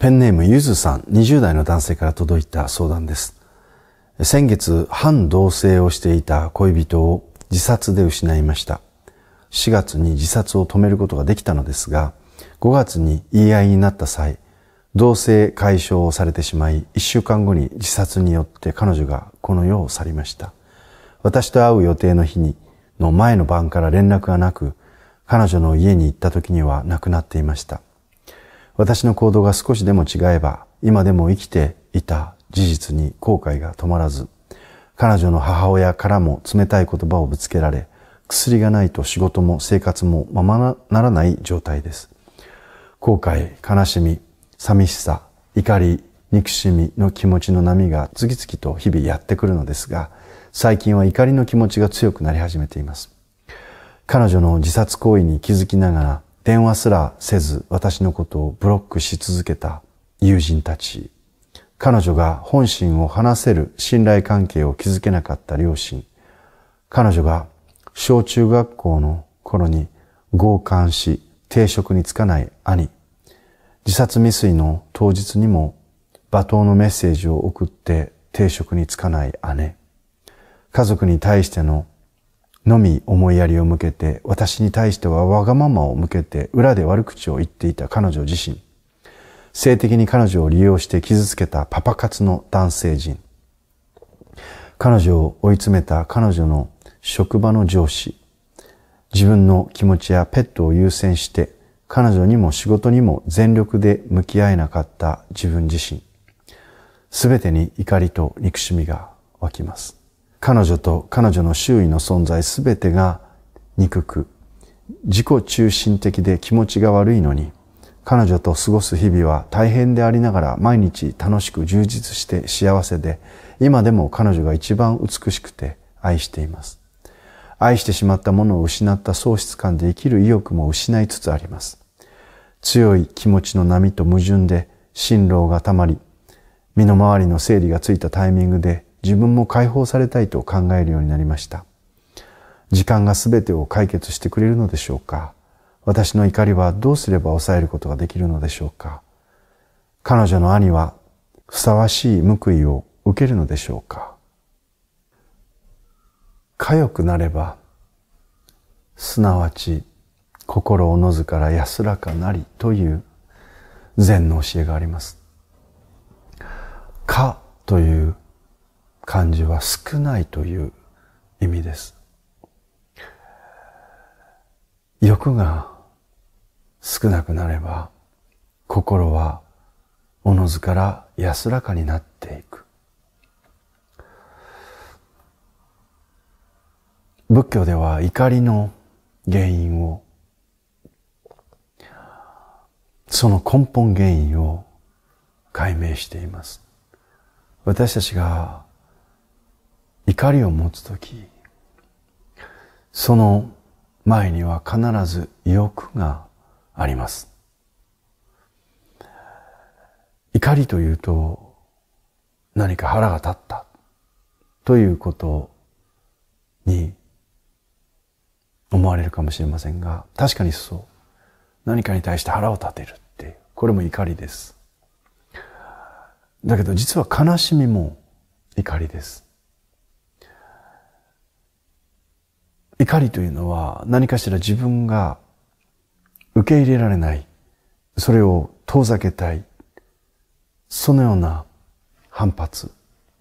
ペンネームゆずさん、20代の男性から届いた相談です。先月、反同棲をしていた恋人を自殺で失いました。4月に自殺を止めることができたのですが、5月に言い合いになった際、同棲解消をされてしまい、1週間後に自殺によって彼女がこの世を去りました。私と会う予定の日に、の前の晩から連絡がなく、彼女の家に行った時には亡くなっていました。私の行動が少しでも違えば、今でも生きていた事実に後悔が止まらず、彼女の母親からも冷たい言葉をぶつけられ、薬がないと仕事も生活もままならない状態です。後悔、悲しみ、寂しさ、怒り、憎しみの気持ちの波が次々と日々やってくるのですが、最近は怒りの気持ちが強くなり始めています。彼女の自殺行為に気づきながら、電話すらせず私のことをブロックし続けた友人たち、彼女が本心を話せる信頼関係を築けなかった両親、彼女が小中学校の頃に強姦し定職につかない兄、自殺未遂の当日にも罵倒のメッセージを送って定職につかない姉、家族に対してののみ思いやりを向けて、私に対してはわがままを向けて、裏で悪口を言っていた彼女自身。性的に彼女を利用して傷つけたパパ活の男性人。彼女を追い詰めた彼女の職場の上司。自分の気持ちやペットを優先して、彼女にも仕事にも全力で向き合えなかった自分自身。すべてに怒りと憎しみが湧きます。彼女と彼女の周囲の存在すべてが憎く、自己中心的で気持ちが悪いのに、彼女と過ごす日々は大変でありながら毎日楽しく充実して幸せで、今でも彼女が一番美しくて愛しています。愛してしまったものを失った喪失感で生きる意欲も失いつつあります。強い気持ちの波と矛盾で辛労が溜まり、身の回りの整理がついたタイミングで自分も解放されたいと考えるようになりました。時間が全てを解決してくれるのでしょうか私の怒りはどうすれば抑えることができるのでしょうか彼女の兄はふさわしい報いを受けるのでしょうかかよくなれば、すなわち心おのずから安らかなりという禅の教えがあります。かという感じは少ないという意味です。欲が少なくなれば心はおのずから安らかになっていく。仏教では怒りの原因をその根本原因を解明しています。私たちが怒りを持つ時その前には必ず欲があります怒りというと何か腹が立ったということに思われるかもしれませんが確かにそう何かに対して腹を立てるっていうこれも怒りですだけど実は悲しみも怒りです怒りというのは何かしら自分が受け入れられない、それを遠ざけたい、そのような反発、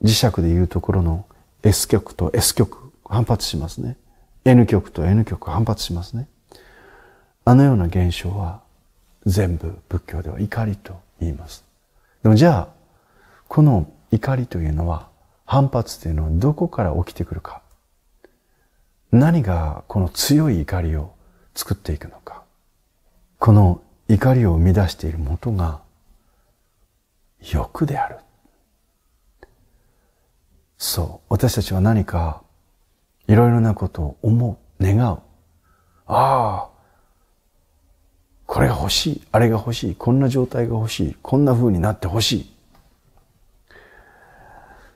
磁石でいうところの S 極と S 極反発しますね。N 極と N 極反発しますね。あのような現象は全部仏教では怒りと言います。でもじゃあ、この怒りというのは反発というのはどこから起きてくるか。何がこの強い怒りを作っていくのか。この怒りを生み出している元が欲である。そう。私たちは何かいろいろなことを思う、願う。ああ、これが欲しい、あれが欲しい、こんな状態が欲しい、こんな風になって欲し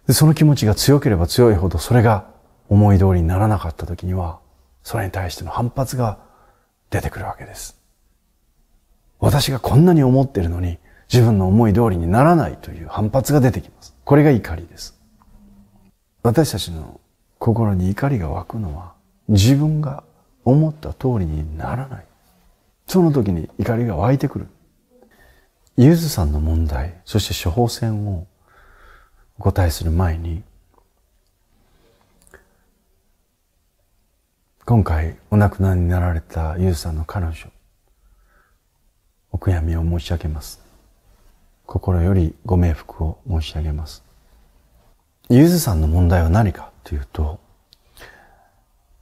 い。その気持ちが強ければ強いほどそれが思い通りにならなかった時には、それに対しての反発が出てくるわけです。私がこんなに思ってるのに、自分の思い通りにならないという反発が出てきます。これが怒りです。私たちの心に怒りが湧くのは、自分が思った通りにならない。その時に怒りが湧いてくる。ゆずさんの問題、そして処方箋をお答えする前に、今回お亡くなりになられたユウさんの彼女、お悔やみを申し上げます。心よりご冥福を申し上げます。ゆずさんの問題は何かというと、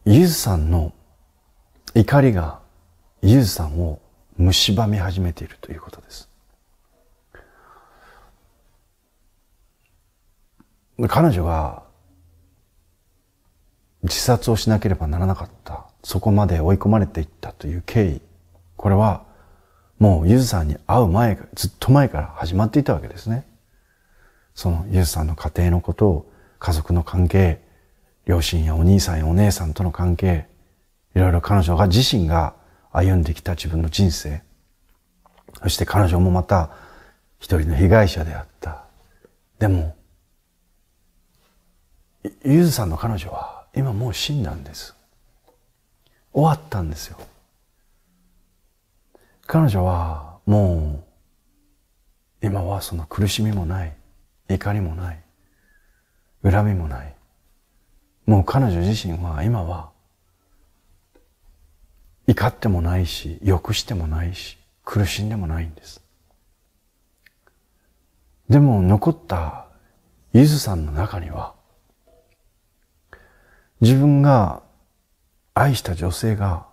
ゆずさんの怒りがゆずさんを蝕み始めているということです。彼女が自殺をしなければならなかった。そこまで追い込まれていったという経緯。これは、もうゆずさんに会う前、ずっと前から始まっていたわけですね。そのゆずさんの家庭のことを、家族の関係、両親やお兄さんやお姉さんとの関係、いろいろ彼女が自身が歩んできた自分の人生、そして彼女もまた一人の被害者であった。でも、ゆずさんの彼女は、今もう死んだんです。終わったんですよ。彼女はもう今はその苦しみもない、怒りもない、恨みもない。もう彼女自身は今は怒ってもないし、欲してもないし、苦しんでもないんです。でも残ったゆずさんの中には自分が愛した女性が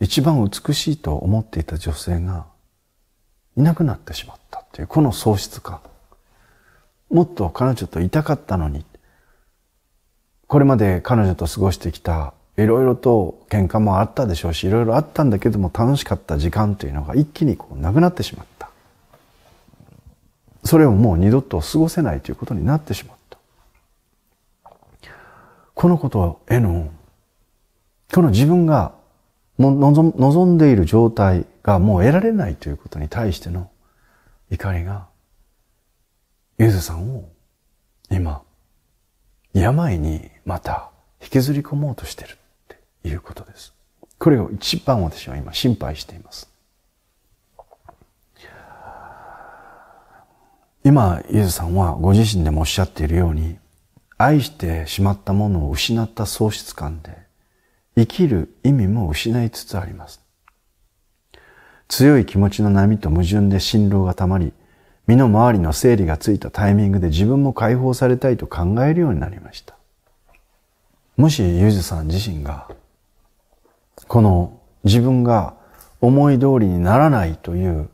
一番美しいと思っていた女性がいなくなってしまったっていうこの喪失感もっと彼女といたかったのにこれまで彼女と過ごしてきたいろいろと喧嘩もあったでしょうしいろいろあったんだけども楽しかった時間というのが一気にこうなくなってしまったそれをもう二度と過ごせないということになってしまったこのことへの、この自分が望んでいる状態がもう得られないということに対しての怒りが、ゆずさんを今、病にまた引きずり込もうとしてるっていうことです。これを一番私は今心配しています。今、ゆずさんはご自身でもおっしゃっているように、愛してしまったものを失った喪失感で、生きる意味も失いつつあります。強い気持ちの波と矛盾で心労が溜まり、身の回りの整理がついたタイミングで自分も解放されたいと考えるようになりました。もしゆずさん自身が、この自分が思い通りにならないという、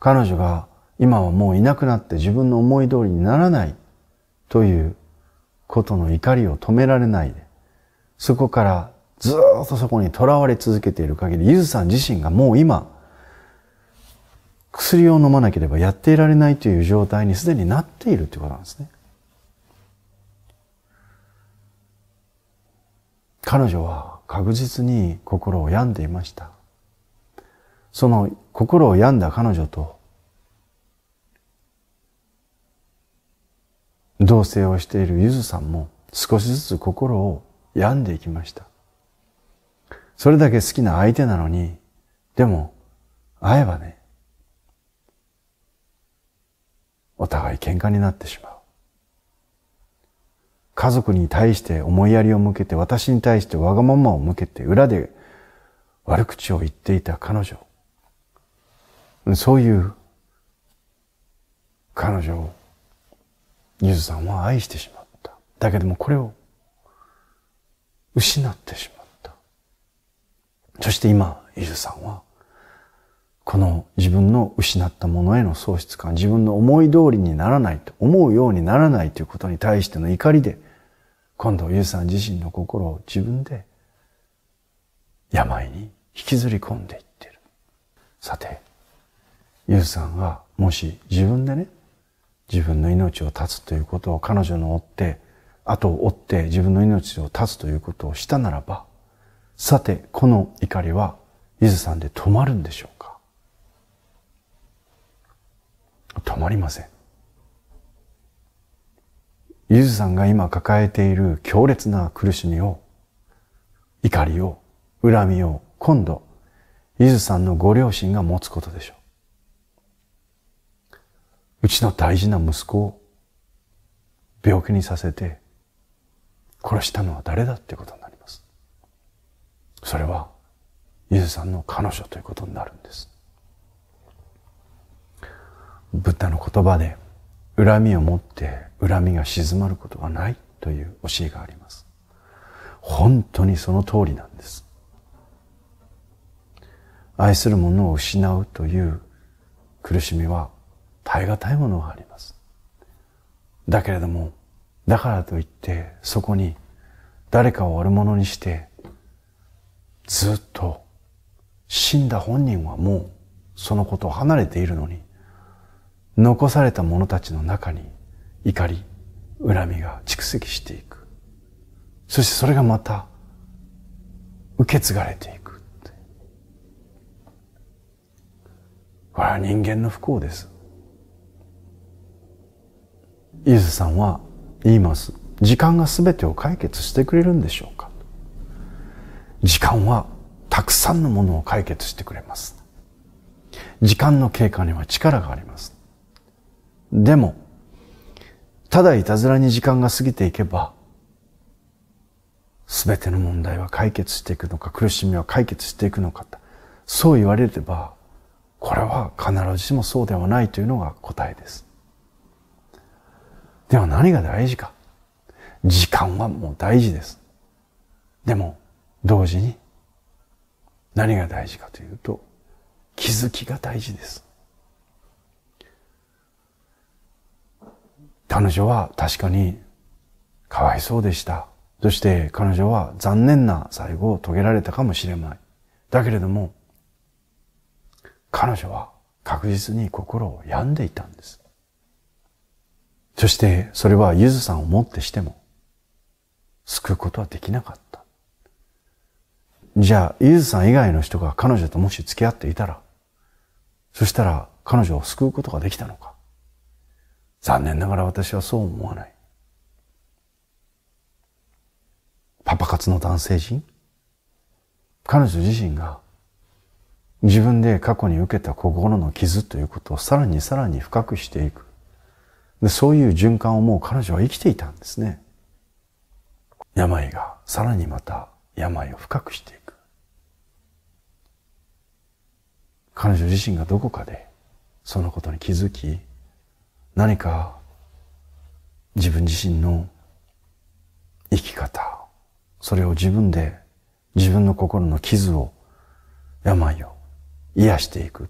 彼女が今はもういなくなって自分の思い通りにならないということの怒りを止められないで、そこからずっとそこに囚われ続けている限り、ゆずさん自身がもう今、薬を飲まなければやっていられないという状態にすでになっているということなんですね。彼女は確実に心を病んでいました。その心を病んだ彼女と同棲をしているゆずさんも少しずつ心を病んでいきました。それだけ好きな相手なのに、でも会えばね、お互い喧嘩になってしまう。家族に対して思いやりを向けて、私に対してわがままを向けて、裏で悪口を言っていた彼女。そういう彼女をゆずさんは愛してしまった。だけどもこれを失ってしまった。そして今、ゆずさんは、この自分の失ったものへの喪失感、自分の思い通りにならないと、思うようにならないということに対しての怒りで、今度、ゆうさん自身の心を自分で病に引きずり込んでいってる。さて、ゆうさんがもし自分でね、自分の命を絶つということを彼女の追って、後を追って自分の命を絶つということをしたならば、さて、この怒りは、伊豆さんで止まるんでしょうか止まりません。伊豆さんが今抱えている強烈な苦しみを、怒りを、恨みを、今度、伊豆さんのご両親が持つことでしょう。うちの大事な息子を病気にさせて殺したのは誰だってことになります。それは、イエスさんの彼女ということになるんです。ブッダの言葉で、恨みを持って恨みが静まることはないという教えがあります。本当にその通りなんです。愛する者を失うという苦しみは耐え難いものがあります。だけれども、だからといって、そこに誰かを悪者にして、ずっと死んだ本人はもうそのことを離れているのに、残された者たちの中に怒り、恨みが蓄積していく。そしてそれがまた受け継がれていくこれは人間の不幸です。イエスさんは言います時間が全てを解決してくれるんでしょうか時間はたくさんのものを解決してくれます時間の経過には力がありますでもただいたずらに時間が過ぎていけば全ての問題は解決していくのか苦しみは解決していくのかそう言われればこれは必ずしもそうではないというのが答えですでは何が大事か。時間はもう大事です。でも、同時に、何が大事かというと、気づきが大事です。彼女は確かにかわいそうでした。そして彼女は残念な最後を遂げられたかもしれない。だけれども、彼女は確実に心を病んでいたんです。そしてそれはゆずさんをもってしても救うことはできなかった。じゃあ、ゆずさん以外の人が彼女ともし付き合っていたら、そしたら彼女を救うことができたのか残念ながら私はそう思わない。パパ活の男性陣彼女自身が自分で過去に受けた心の傷ということをさらにさらに深くしていく。でそういう循環をもう彼女は生きていたんですね。病がさらにまた病を深くしていく。彼女自身がどこかでそのことに気づき、何か自分自身の生き方、それを自分で自分の心の傷を、病を癒していく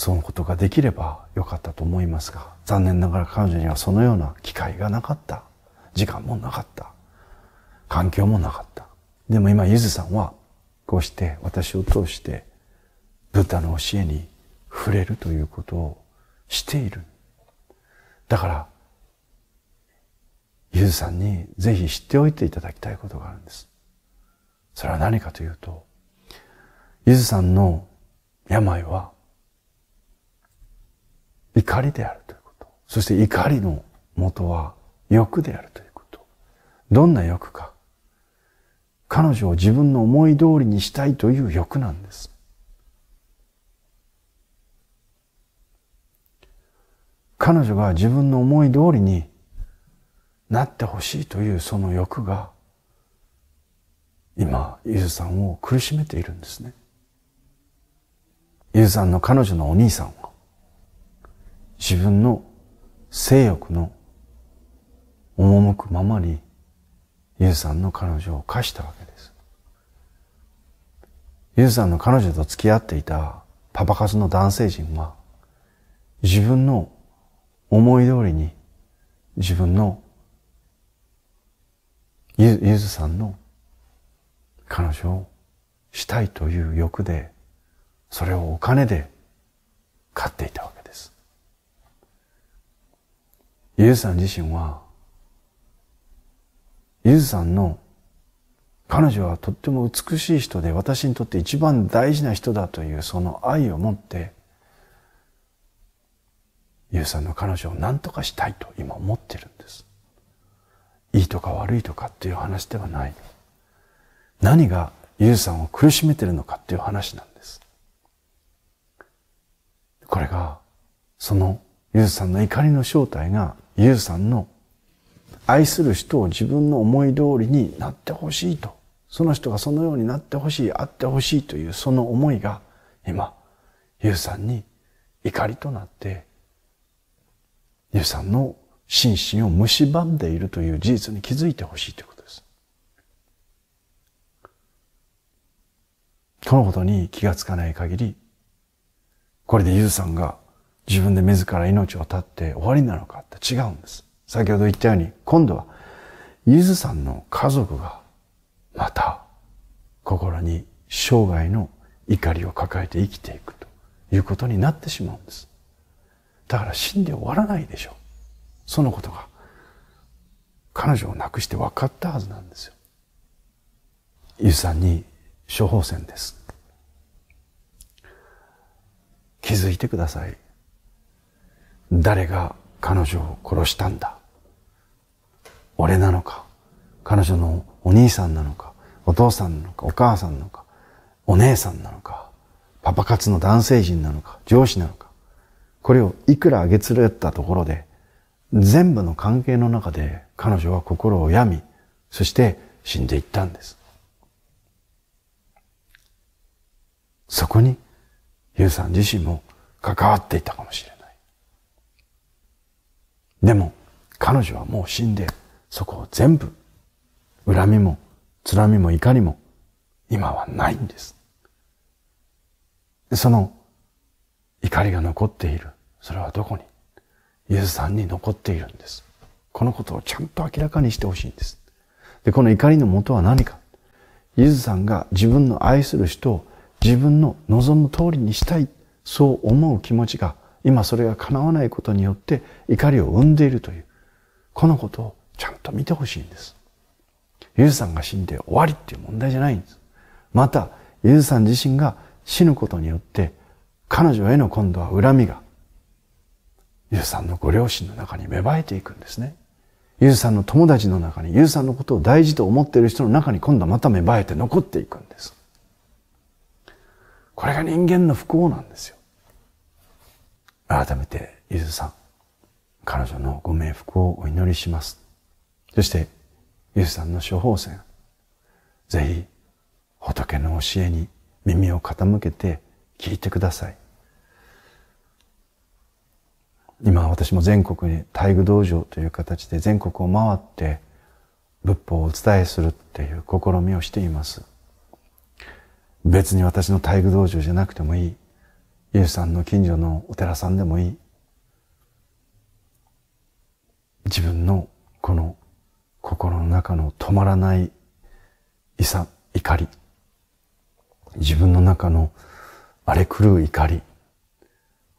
そのことができればよかったと思いますが、残念ながら彼女にはそのような機会がなかった。時間もなかった。環境もなかった。でも今、ゆずさんは、こうして私を通して、ブッダの教えに触れるということをしている。だから、ゆずさんにぜひ知っておいていただきたいことがあるんです。それは何かというと、ゆずさんの病は怒りであるということ。そして怒りの元は欲であるということ。どんな欲か。彼女を自分の思い通りにしたいという欲なんです。彼女が自分の思い通りになってほしいというその欲が今、ゆずさんを苦しめているんですね。ゆずさんの彼女のお兄さんは自分の性欲の赴くままに、ゆうさんの彼女を課したわけです。ゆうさんの彼女と付き合っていたパパ活の男性陣は、自分の思い通りに、自分のゆゆずさんの彼女をしたいという欲で、それをお金で買っていたわけイエスさん自身は、イエスさんの彼女はとっても美しい人で私にとって一番大事な人だというその愛を持って、ゆうさんの彼女を何とかしたいと今思ってるんです。いいとか悪いとかっていう話ではない。何がゆうさんを苦しめてるのかっていう話なんです。これが、そのゆずさんの怒りの正体が、ゆずさんの愛する人を自分の思い通りになってほしいと。その人がそのようになってほしい、あってほしいというその思いが、今、ゆうさんに怒りとなって、ゆうさんの心身を蝕んでいるという事実に気づいてほしいということです。このことに気がつかない限り、これでゆうさんが自分で自ら命を絶って終わりなのかって違うんです。先ほど言ったように、今度は、ゆずさんの家族が、また、心に生涯の怒りを抱えて生きていくということになってしまうんです。だから死んで終わらないでしょう。そのことが、彼女を亡くして分かったはずなんですよ。ゆずさんに処方箋です。気づいてください。誰が彼女を殺したんだ俺なのか彼女のお兄さんなのかお父さんなのかお母さんなのかお姉さんなのかパパ活の男性陣なのか上司なのかこれをいくら上げつれたところで全部の関係の中で彼女は心を病みそして死んでいったんですそこに、ユウさん自身も関わっていたかもしれない。でも、彼女はもう死んで、そこを全部、恨みも、つらみも怒りも、今はないんです。その怒りが残っている。それはどこにゆずさんに残っているんです。このことをちゃんと明らかにしてほしいんです。で、この怒りの元は何か。ゆずさんが自分の愛する人を自分の望む通りにしたい。そう思う気持ちが今それが叶わないことによって怒りを生んでいるという、このことをちゃんと見てほしいんです。ゆうさんが死んで終わりっていう問題じゃないんです。また、ゆうさん自身が死ぬことによって、彼女への今度は恨みが、ゆうさんのご両親の中に芽生えていくんですね。ゆうさんの友達の中に、ゆうさんのことを大事と思っている人の中に今度はまた芽生えて残っていくんです。これが人間の不幸なんですよ。改めて、ゆずさん、彼女のご冥福をお祈りします。そして、ゆずさんの処方箋、ぜひ、仏の教えに耳を傾けて聞いてください。今私も全国に大愚道場という形で全国を回って仏法をお伝えするっていう試みをしています。別に私の大愚道場じゃなくてもいい。イエスさんの近所のお寺さんでもいい自分のこの心の中の止まらない怒り自分の中の荒れ狂う怒り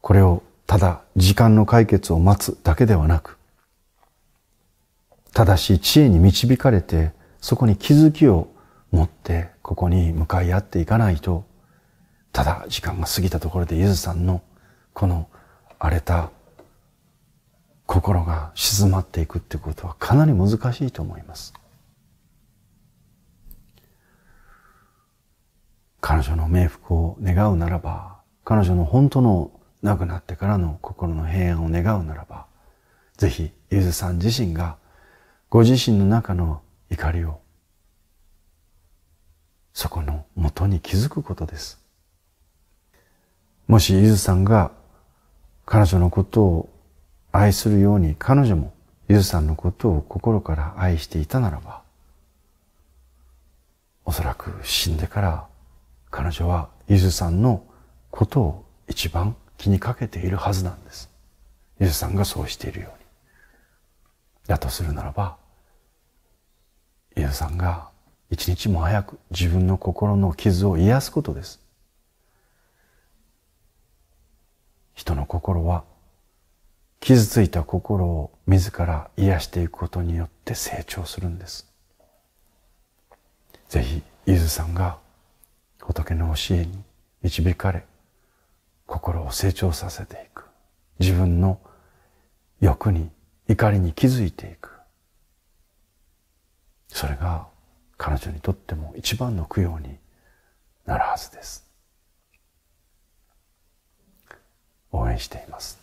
これをただ時間の解決を待つだけではなくただし知恵に導かれてそこに気づきを持ってここに向かい合っていかないとただ時間が過ぎたところでゆずさんのこの荒れた心が静まっていくってことはかなり難しいと思います。彼女の冥福を願うならば、彼女の本当の亡くなってからの心の平安を願うならば、ぜひ、ゆずさん自身がご自身の中の怒りを、そこの元に気づくことです。もしゆずさんが彼女のことを愛するように彼女もゆずさんのことを心から愛していたならば、おそらく死んでから彼女はゆずさんのことを一番気にかけているはずなんです。ゆずさんがそうしているように。だとするならば、ゆずさんが一日も早く自分の心の傷を癒すことです。心は傷ついた心を自ら癒していくことによって成長するんです。ぜひ、ゆずさんが仏の教えに導かれ、心を成長させていく。自分の欲に、怒りに気づいていく。それが彼女にとっても一番の供養になるはずです。応援しています